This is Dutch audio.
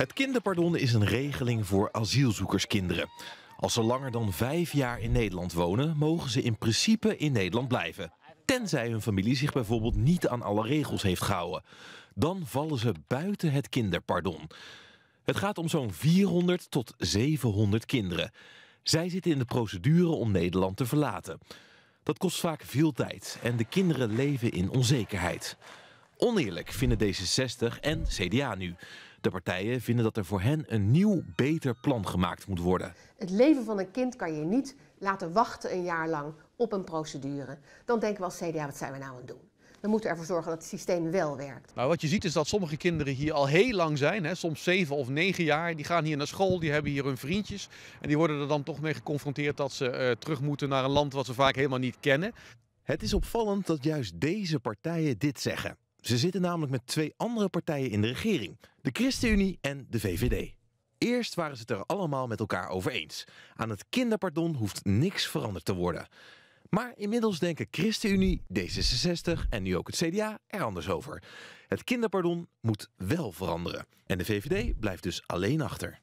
Het kinderpardon is een regeling voor asielzoekerskinderen. Als ze langer dan vijf jaar in Nederland wonen, mogen ze in principe in Nederland blijven. Tenzij hun familie zich bijvoorbeeld niet aan alle regels heeft gehouden. Dan vallen ze buiten het kinderpardon. Het gaat om zo'n 400 tot 700 kinderen. Zij zitten in de procedure om Nederland te verlaten. Dat kost vaak veel tijd en de kinderen leven in onzekerheid. Oneerlijk vinden deze 60 en CDA nu. De partijen vinden dat er voor hen een nieuw, beter plan gemaakt moet worden. Het leven van een kind kan je niet laten wachten een jaar lang op een procedure. Dan denken we als CDA, wat zijn we nou aan het doen? We moeten ervoor zorgen dat het systeem wel werkt. Nou, wat je ziet is dat sommige kinderen hier al heel lang zijn, hè, soms zeven of negen jaar. Die gaan hier naar school, die hebben hier hun vriendjes. En die worden er dan toch mee geconfronteerd dat ze eh, terug moeten naar een land wat ze vaak helemaal niet kennen. Het is opvallend dat juist deze partijen dit zeggen. Ze zitten namelijk met twee andere partijen in de regering: de ChristenUnie en de VVD. Eerst waren ze het er allemaal met elkaar over eens. Aan het kinderpardon hoeft niks veranderd te worden. Maar inmiddels denken ChristenUnie, D66 en nu ook het CDA er anders over. Het kinderpardon moet wel veranderen. En de VVD blijft dus alleen achter.